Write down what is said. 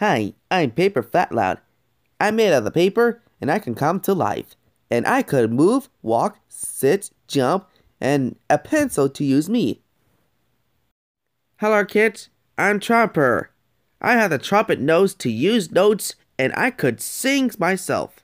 Hi, I'm Paper Fatloud. I'm made out of paper, and I can come to life. And I could move, walk, sit, jump, and a pencil to use me. Hello, kids. I'm Trumper. I have the trumpet nose to use notes, and I could sing myself.